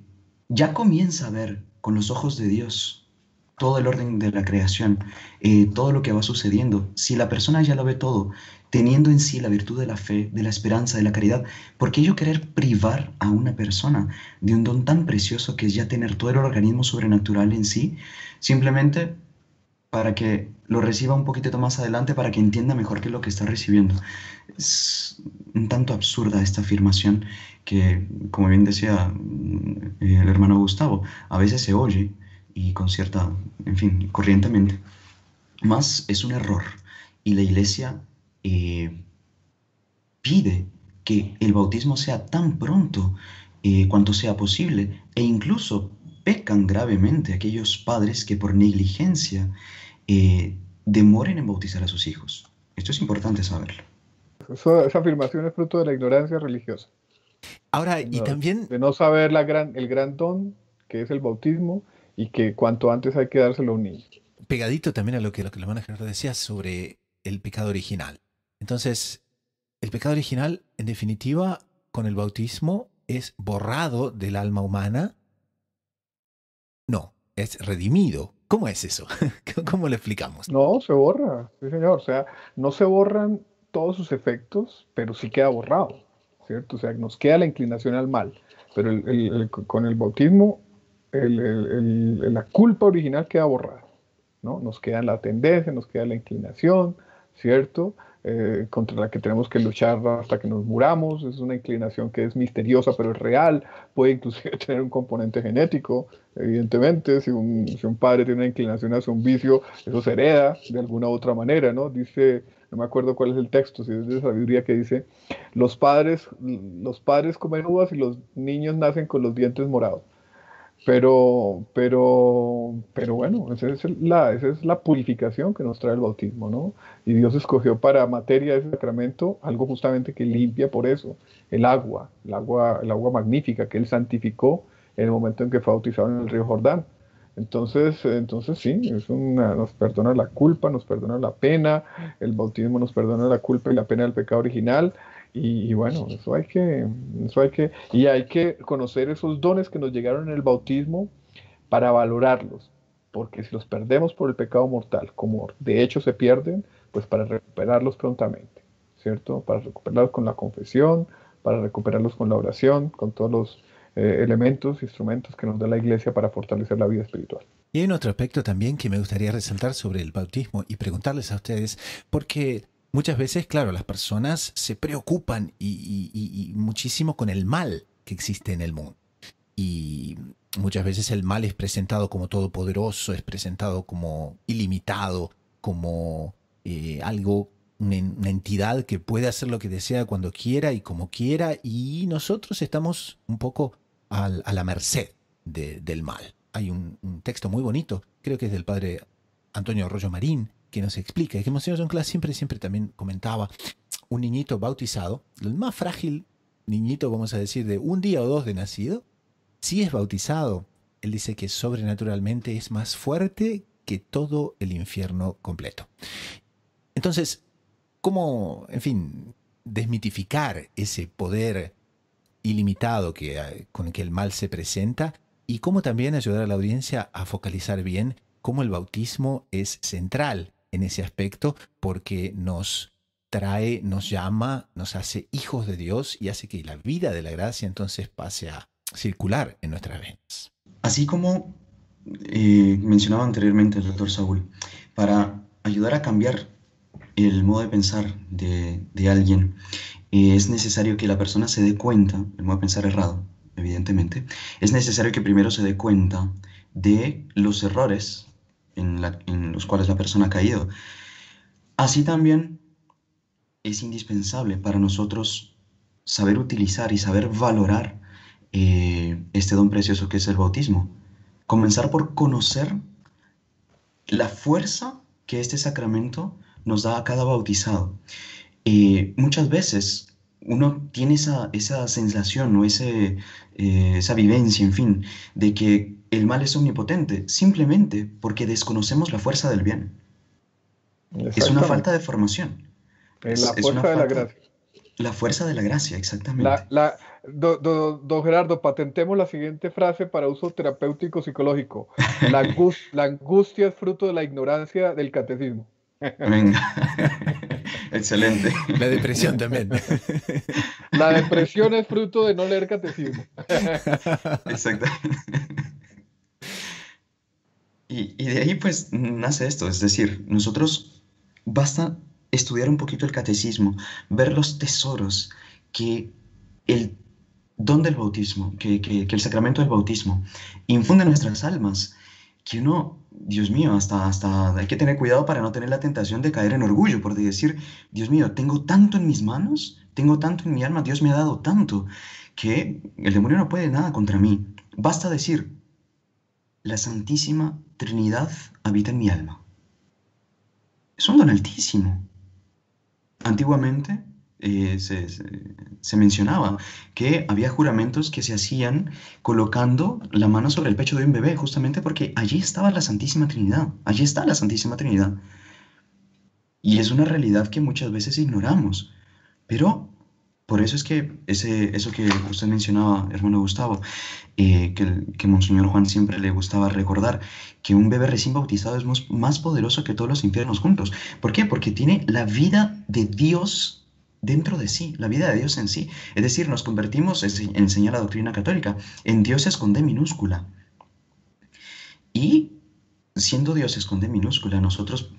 ya comienza a ver con los ojos de Dios todo el orden de la creación, eh, todo lo que va sucediendo. Si la persona ya lo ve todo, teniendo en sí la virtud de la fe, de la esperanza, de la caridad, ¿por qué yo querer privar a una persona de un don tan precioso que es ya tener todo el organismo sobrenatural en sí? Simplemente para que lo reciba un poquitito más adelante para que entienda mejor qué es lo que está recibiendo. Es un tanto absurda esta afirmación que, como bien decía mm, eh, el hermano Gustavo, a veces se oye y con cierta, en fin, corrientemente. Más es un error y la iglesia eh, pide que el bautismo sea tan pronto eh, cuanto sea posible e incluso pecan gravemente aquellos padres que por negligencia eh, demoren en bautizar a sus hijos. Esto es importante saberlo. esa afirmación es fruto de la ignorancia religiosa. Ahora, y también... De no saber el gran don que es el bautismo y que cuanto antes hay que dárselo a un niño. Pegadito también a lo que, lo que la hermana Gerardo decía sobre el pecado original. Entonces, el pecado original, en definitiva, con el bautismo es borrado del alma humana. No, es redimido ¿Cómo es eso? ¿Cómo lo explicamos? No, se borra, sí señor. O sea, no se borran todos sus efectos, pero sí queda borrado, ¿cierto? O sea, nos queda la inclinación al mal, pero con el bautismo la culpa original queda borrada, ¿no? Nos queda la tendencia, nos queda la inclinación, ¿cierto? Eh, contra la que tenemos que luchar hasta que nos muramos, es una inclinación que es misteriosa pero es real, puede inclusive tener un componente genético, evidentemente, si un, si un padre tiene una inclinación hacia un vicio, eso se hereda de alguna u otra manera, ¿no? Dice, no me acuerdo cuál es el texto, si es de sabiduría que dice, los padres, los padres comen uvas y los niños nacen con los dientes morados. Pero, pero, pero bueno, esa es, la, es la purificación que nos trae el bautismo, ¿no? Y Dios escogió para materia de sacramento algo justamente que limpia por eso, el agua, el agua, el agua magnífica que Él santificó en el momento en que fue bautizado en el río Jordán. Entonces, entonces sí, nos perdona la culpa, nos perdona la pena, el bautismo nos perdona la culpa y la pena del pecado original, y, bueno, eso hay que, hay que, y hay que conocer esos dones que nos llegaron en el bautismo para valorarlos, porque si los perdemos por el pecado mortal, como de hecho se pierden, pues para recuperarlos prontamente, ¿cierto? Para recuperarlos con la confesión, para recuperarlos con la oración, con todos los elementos eh, elementos, instrumentos que nos da la iglesia para fortalecer la vida espiritual. Y hay otro aspecto también que me gustaría resaltar sobre el bautismo y preguntarles a ustedes, porque muchas veces, claro, las personas se preocupan y, muchísimo con el mal que existe en el mundo. Y muchas veces el mal es presentado como todopoderoso, es presentado como ilimitado, como eh, algo, una, entidad que puede hacer lo que desea cuando quiera y como quiera, y nosotros estamos un poco a la merced del mal. Hay un, un texto muy bonito, creo que es del padre Antonio Arroyo Marín, que nos explica, que Monseñor John Class siempre, siempre también comentaba, un niñito bautizado, el más frágil niñito, vamos a decir, de un día o dos de nacido, si es bautizado, él dice que sobrenaturalmente es más fuerte que todo el infierno completo. Entonces, ¿cómo, en fin, desmitificar ese poder ilimitado que, con el que el mal se presenta y cómo también ayudar a la audiencia a focalizar bien cómo el bautismo es central en ese aspecto porque nos trae, nos llama, nos hace hijos de Dios y hace que la vida de la gracia entonces pase a circular en nuestras venas. Así como eh, mencionaba anteriormente el doctor Saúl, para ayudar a cambiar el modo de pensar de, alguien, eh, es necesario que la persona se dé cuenta, el modo de pensar errado, evidentemente, es necesario que primero se dé cuenta de los errores en, los cuales la persona ha caído. Así también es indispensable para nosotros saber utilizar y saber valorar eh, este don precioso que es el bautismo. Comenzar por conocer la fuerza que este sacramento nos da a cada bautizado. Eh, muchas veces uno tiene esa, sensación o ese, eh, esa vivencia, en fin, de que el mal es omnipotente simplemente porque desconocemos la fuerza del bien. Es una falta de formación. Eh, es, la fuerza de la gracia. La fuerza de la gracia, exactamente. do, don Gerardo, patentemos la siguiente frase para uso terapéutico psicológico. La, angustia, la angustia es fruto de la ignorancia del catecismo. Venga. Excelente. La depresión también. La depresión es fruto de no leer catecismo. Exactamente. Y, de ahí pues nace esto, es decir, nosotros basta estudiar un poquito el catecismo, ver los tesoros que el don del bautismo, que, el sacramento del bautismo infunde en nuestras almas, que uno, Dios mío, hasta, hasta hay que tener cuidado para no tener la tentación de caer en orgullo, por decir, Dios mío, tengo tanto en mis manos, tengo tanto en mi alma, Dios me ha dado tanto, que el demonio no puede nada contra mí. Basta decir, la Santísima Trinidad habita en mi alma. Es un don altísimo. Antiguamente eh, se, mencionaba que había juramentos que se hacían colocando la mano sobre el pecho de un bebé, justamente porque allí estaba la Santísima Trinidad. Allí está la Santísima Trinidad. Y es una realidad que muchas veces ignoramos. Pero por eso es que ese, eso que usted mencionaba, hermano Gustavo, eh, que, que Monseñor Juan siempre le gustaba recordar, que un bebé recién bautizado es más, poderoso que todos los infiernos juntos. ¿Por qué? Porque tiene la vida de Dios dentro de sí, la vida de Dios en sí. Es decir, nos convertimos, en la doctrina católica, en Dios con D minúscula. Y siendo Dios esconde D minúscula, nosotros,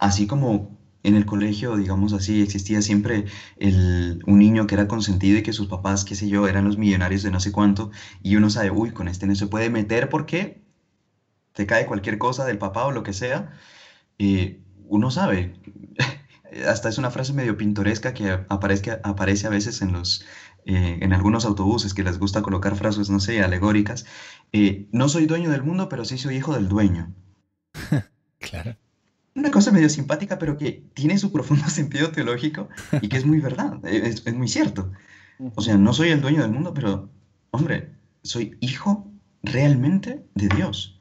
así como en el colegio, digamos así, existía siempre el, un niño que era consentido y que sus papás, qué sé yo, eran los millonarios de no sé cuánto, y uno sabe, uy, con este no se puede meter porque te cae cualquier cosa del papá o lo que sea, y uno sabe. Hasta es una frase medio pintoresca que aparezca, aparece a veces en los, eh, en algunos autobuses que les gusta colocar frases, no sé, alegóricas. Eh, no soy dueño del mundo, pero sí soy hijo del dueño. claro una cosa medio simpática, pero que tiene su profundo sentido teológico y que es muy verdad, eh, es, muy cierto. O sea, no soy el dueño del mundo, pero, hombre, soy hijo realmente de Dios.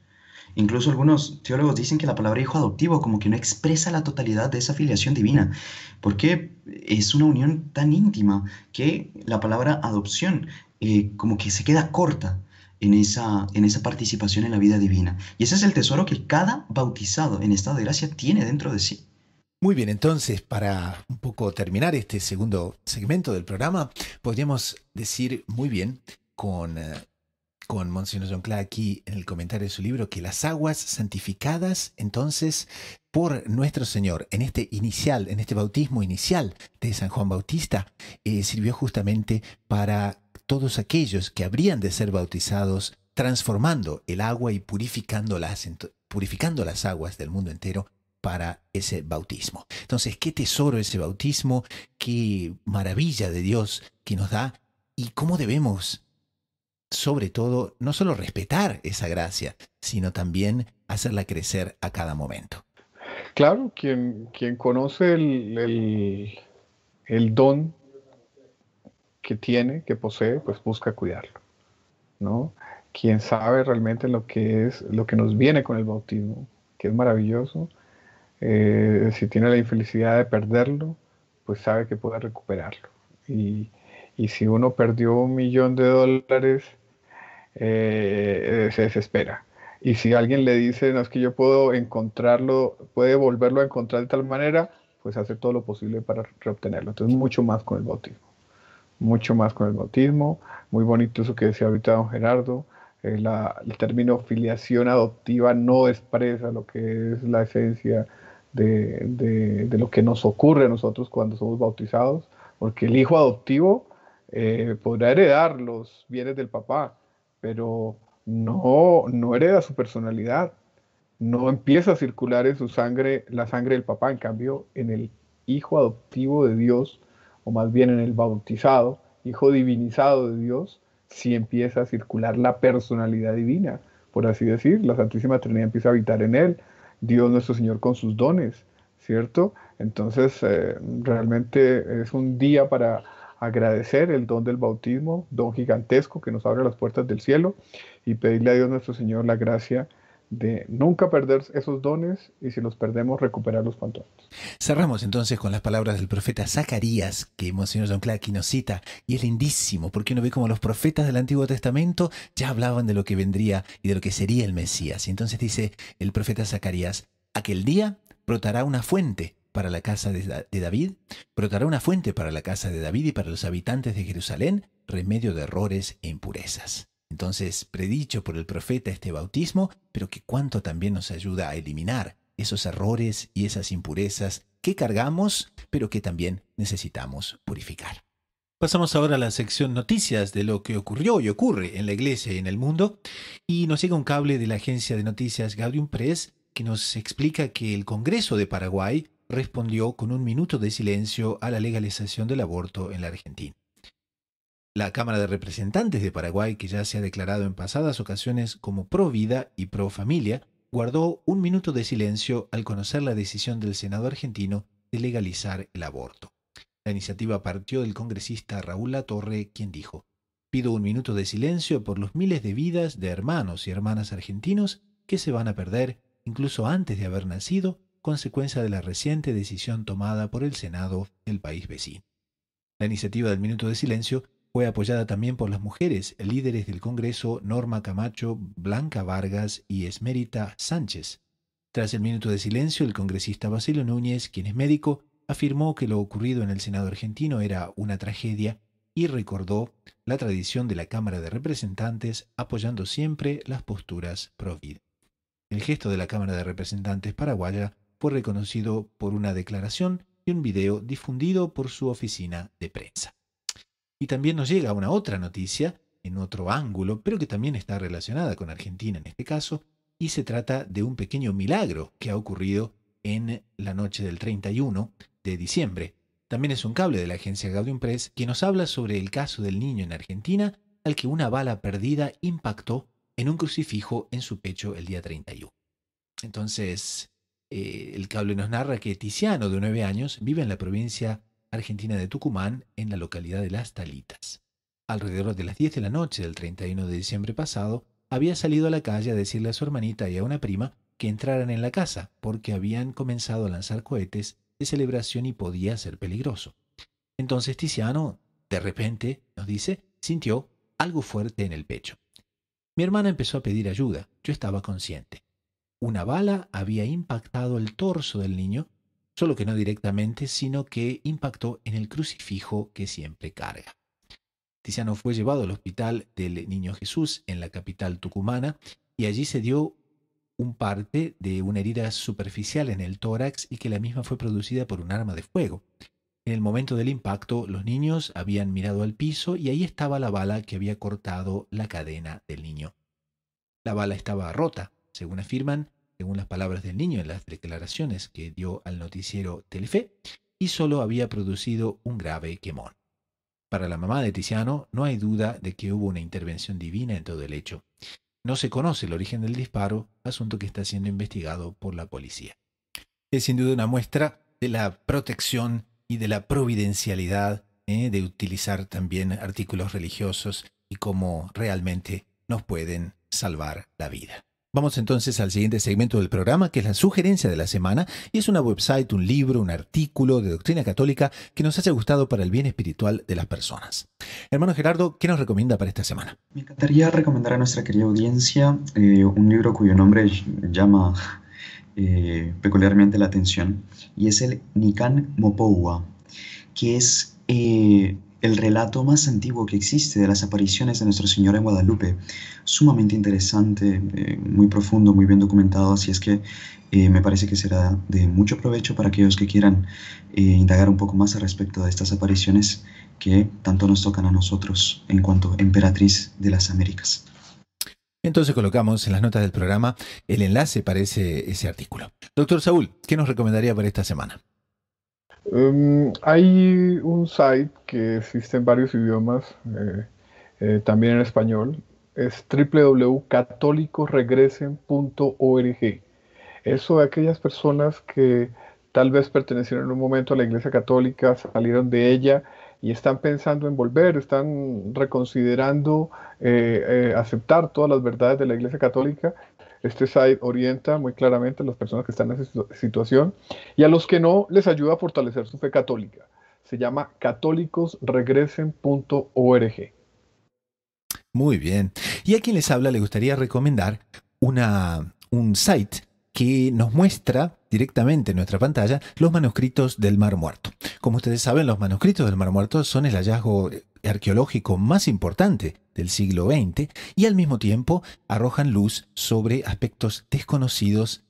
Incluso algunos teólogos dicen que la palabra hijo adoptivo como que no expresa la totalidad de esa filiación divina, porque es una unión tan íntima que la palabra adopción eh, como que se queda corta en esa, en esa participación en la vida divina. Y ese es el tesoro que cada bautizado en estado de gracia tiene dentro de sí. Muy bien, entonces, para un poco terminar este segundo segmento del programa, podríamos decir muy bien con, eh, con John Clark aquí en el comentario de su libro que las aguas santificadas entonces por nuestro Señor en este inicial, en este bautismo inicial de San Juan Bautista, eh, sirvió justamente para todos aquellos que habrían de ser bautizados, transformando el agua y purificando las, purificando las aguas del mundo entero para ese bautismo. Entonces, qué tesoro ese bautismo, qué maravilla de Dios que nos da y cómo debemos, sobre todo, no solo respetar esa gracia, sino también hacerla crecer a cada momento. Claro, quien, quien conoce el, el, el don que tiene, que posee, pues busca cuidarlo, ¿no? Quien sabe realmente lo que es, lo que nos viene con el bautismo, que es maravilloso, eh, si tiene la infelicidad de perderlo, pues sabe que puede recuperarlo. Y, si uno perdió un millón de dólares, eh, se desespera. Y si alguien le dice, no es que yo puedo encontrarlo, puede volverlo a encontrar de tal manera, pues hace todo lo posible para reobtenerlo. Entonces, mucho más con el bautismo mucho más con el bautismo. Muy bonito eso que decía ahorita don Gerardo. Eh, el término filiación adoptiva no expresa lo que es la esencia de, lo que nos ocurre a nosotros cuando somos bautizados, porque el hijo adoptivo eh, podrá heredar los bienes del papá, pero no, no hereda su personalidad, no empieza a circular en su sangre la sangre del papá, en cambio en el hijo adoptivo de Dios o más bien en el bautizado, hijo divinizado de Dios, si empieza a circular la personalidad divina, por así decir, la Santísima Trinidad empieza a habitar en él, Dios nuestro Señor con sus dones, ¿cierto? Entonces, eh, realmente es un día para agradecer el don del bautismo, don gigantesco que nos abre las puertas del cielo, y pedirle a Dios nuestro Señor la gracia de nunca perder esos dones y si los perdemos recuperar los antes. Cerramos entonces con las palabras del profeta Zacarías que Monseñor John Clark nos cita y es lindísimo porque uno ve como los profetas del Antiguo Testamento ya hablaban de lo que vendría y de lo que sería el Mesías y entonces dice el profeta Zacarías aquel día brotará una fuente para la casa de, David, brotará una fuente para la casa de David y para los habitantes de Jerusalén, remedio de errores e impurezas entonces predicho por el profeta este bautismo, pero que cuánto también nos ayuda a eliminar esos errores y esas impurezas que cargamos, pero que también necesitamos purificar. Pasamos ahora a la sección noticias de lo que ocurrió y ocurre en la iglesia y en el mundo, y nos llega un cable de la agencia de noticias Gaudium Press que nos explica que el Congreso de Paraguay respondió con un minuto de silencio a la legalización del aborto en la Argentina la Cámara de Representantes de Paraguay, que ya se ha declarado en pasadas ocasiones como pro vida y pro familia, guardó un minuto de silencio al conocer la decisión del Senado argentino de legalizar el aborto. La iniciativa partió del congresista Raúl Latorre, quien dijo, Pido un minuto de silencio por los miles de vidas de hermanos y hermanas argentinos que se van a perder, incluso antes de haber nacido, consecuencia de la reciente decisión tomada por el Senado del país vecino. La iniciativa del minuto de silencio fue apoyada también por las mujeres, líderes del Congreso Norma Camacho, Blanca Vargas y Esmerita Sánchez. Tras el minuto de silencio, el congresista Basilio Núñez, quien es médico, afirmó que lo ocurrido en el Senado argentino era una tragedia y recordó la tradición de la Cámara de Representantes apoyando siempre las posturas pro El gesto de la Cámara de Representantes paraguaya fue reconocido por una declaración y un video difundido por su oficina de prensa. Y también nos llega una otra noticia, en otro ángulo, pero que también está relacionada con Argentina en este caso, y se trata de un pequeño milagro que ha ocurrido en la noche del 31 de diciembre. También es un cable de la agencia Gaudium Press que nos habla sobre el caso del niño en Argentina al que una bala perdida impactó en un crucifijo en su pecho el día 31. Entonces, eh, el cable nos narra que Tiziano, de 9 años, vive en la provincia Argentina de Tucumán, en la localidad de Las Talitas. Alrededor de las 10 de la noche del 31 de diciembre pasado, había salido a la calle a decirle a su hermanita y a una prima que entraran en la casa porque habían comenzado a lanzar cohetes de celebración y podía ser peligroso. Entonces Tiziano, de repente, nos dice, sintió algo fuerte en el pecho. Mi hermana empezó a pedir ayuda, yo estaba consciente. Una bala había impactado el torso del niño solo que no directamente, sino que impactó en el crucifijo que siempre carga. Tiziano fue llevado al hospital del Niño Jesús en la capital tucumana y allí se dio un parte de una herida superficial en el tórax y que la misma fue producida por un arma de fuego. En el momento del impacto, los niños habían mirado al piso y ahí estaba la bala que había cortado la cadena del niño. La bala estaba rota, según afirman, según las palabras del niño en las declaraciones que dio al noticiero Telefe, y solo había producido un grave quemón. Para la mamá de Tiziano, no hay duda de que hubo una intervención divina en todo el hecho. No se conoce el origen del disparo, asunto que está siendo investigado por la policía. Es sin duda una muestra de la protección y de la providencialidad ¿eh? de utilizar también artículos religiosos y cómo realmente nos pueden salvar la vida. Vamos entonces al siguiente segmento del programa, que es la sugerencia de la semana, y es una website, un libro, un artículo de doctrina católica que nos haya gustado para el bien espiritual de las personas. Hermano Gerardo, ¿qué nos recomienda para esta semana? Me encantaría recomendar a nuestra querida audiencia eh, un libro cuyo nombre llama eh, peculiarmente la atención, y es el Nikan Mopoua, que es eh, el relato más antiguo que existe de las apariciones de Nuestro Señor en Guadalupe. Sumamente interesante, eh, muy profundo, muy bien documentado, así es que eh, me parece que será de mucho provecho para aquellos que quieran eh, indagar un poco más al respecto de estas apariciones que tanto nos tocan a nosotros en cuanto emperatriz de las Américas. Entonces colocamos en las notas del programa el enlace para ese, ese artículo. Doctor Saúl, ¿qué nos recomendaría para esta semana? Em, hay un site que existe en varios idiomas, eh, eh, también en español, es www.catolicoregresen.org. Eso de aquellas personas que tal vez pertenecieron en un momento a la Iglesia Católica, salieron de ella y están pensando en volver, están reconsiderando eh, aceptar todas las verdades de la Iglesia Católica este site orienta muy claramente a las personas que están en esa situación y a los que no les ayuda a fortalecer su fe católica. Se llama católicosregresen.org. Muy bien. Y a quien les habla le gustaría recomendar una, un site que nos muestra directamente en nuestra pantalla los manuscritos del Mar Muerto. Como ustedes saben, los manuscritos del Mar Muerto son el hallazgo arqueológico más importante del siglo XX y al mismo tiempo arrojan luz sobre aspectos desconocidos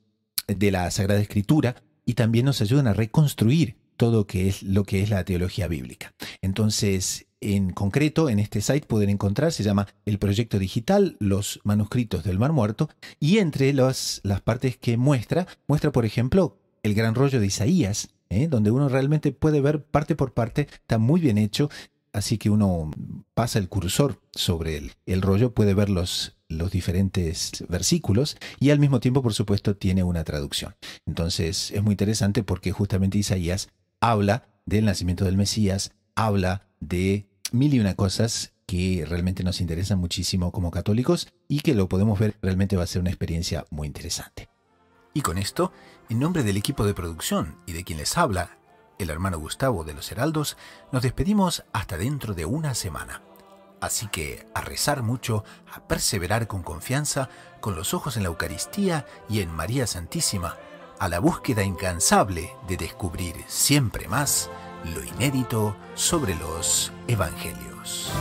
de la Sagrada Escritura y también nos ayudan a reconstruir todo que es lo que es la teología bíblica. Entonces, en concreto, en este site pueden encontrar, se llama El Proyecto Digital, los manuscritos del Mar Muerto, y entre las, las partes que muestra, muestra, por ejemplo, el gran rollo de Isaías, ¿eh? donde uno realmente puede ver parte por parte, está muy bien hecho, así que uno pasa el cursor sobre el, rollo, puede ver los, los diferentes versículos y al mismo tiempo, por supuesto, tiene una traducción. Entonces es muy interesante porque justamente Isaías habla del nacimiento del Mesías, habla de mil y una cosas que realmente nos interesan muchísimo como católicos y que lo podemos ver realmente va a ser una experiencia muy interesante. Y con esto, en nombre del equipo de producción y de quien les habla, el hermano Gustavo de los Heraldos, nos despedimos hasta dentro de una semana. Así que a rezar mucho, a perseverar con confianza, con los ojos en la Eucaristía y en María Santísima, a la búsqueda incansable de descubrir siempre más lo inédito sobre los Evangelios.